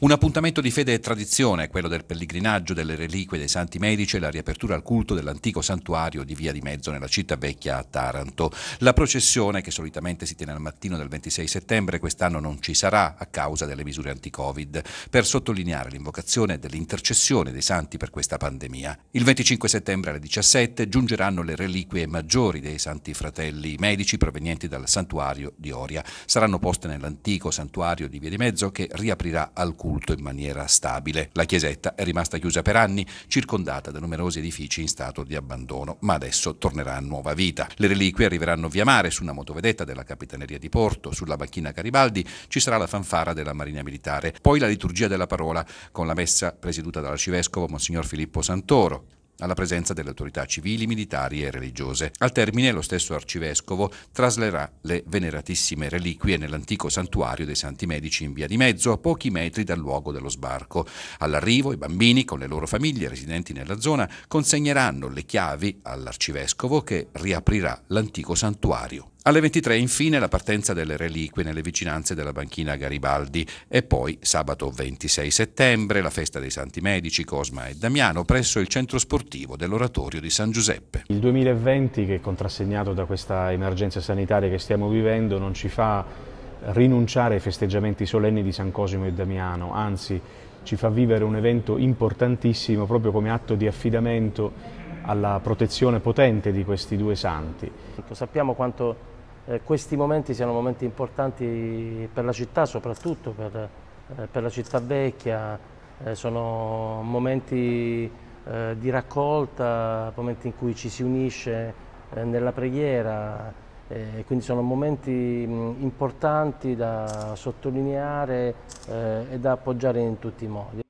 Un appuntamento di fede e tradizione, quello del pellegrinaggio delle reliquie dei Santi Medici e la riapertura al culto dell'antico santuario di Via di Mezzo nella città vecchia a Taranto. La processione, che solitamente si tiene al mattino del 26 settembre, quest'anno non ci sarà a causa delle misure anti-Covid, per sottolineare l'invocazione dell'intercessione dei Santi per questa pandemia. Il 25 settembre alle 17 giungeranno le reliquie maggiori dei Santi Fratelli Medici provenienti dal santuario di Oria. Saranno poste nell'antico santuario di Via di Mezzo che riaprirà al culto culto in maniera stabile. La chiesetta è rimasta chiusa per anni, circondata da numerosi edifici in stato di abbandono, ma adesso tornerà a nuova vita. Le reliquie arriveranno via mare su una motovedetta della Capitaneria di Porto, sulla banchina Garibaldi ci sarà la fanfara della Marina Militare, poi la liturgia della parola con la messa presieduta dall'arcivescovo Monsignor Filippo Santoro alla presenza delle autorità civili, militari e religiose. Al termine lo stesso arcivescovo traslerà le veneratissime reliquie nell'antico santuario dei Santi Medici in via di mezzo, a pochi metri dal luogo dello sbarco. All'arrivo i bambini con le loro famiglie residenti nella zona consegneranno le chiavi all'arcivescovo che riaprirà l'antico santuario. Alle 23 infine la partenza delle reliquie nelle vicinanze della banchina Garibaldi e poi sabato 26 settembre la festa dei Santi Medici Cosma e Damiano presso il centro sportivo dell'oratorio di San Giuseppe. Il 2020 che è contrassegnato da questa emergenza sanitaria che stiamo vivendo non ci fa rinunciare ai festeggiamenti solenni di San Cosimo e Damiano, anzi ci fa vivere un evento importantissimo proprio come atto di affidamento alla protezione potente di questi due santi. Ecco, sappiamo quanto eh, questi momenti siano momenti importanti per la città, soprattutto per, eh, per la città vecchia, eh, sono momenti eh, di raccolta, momenti in cui ci si unisce eh, nella preghiera, eh, quindi sono momenti mh, importanti da sottolineare e da appoggiare in tutti i modi.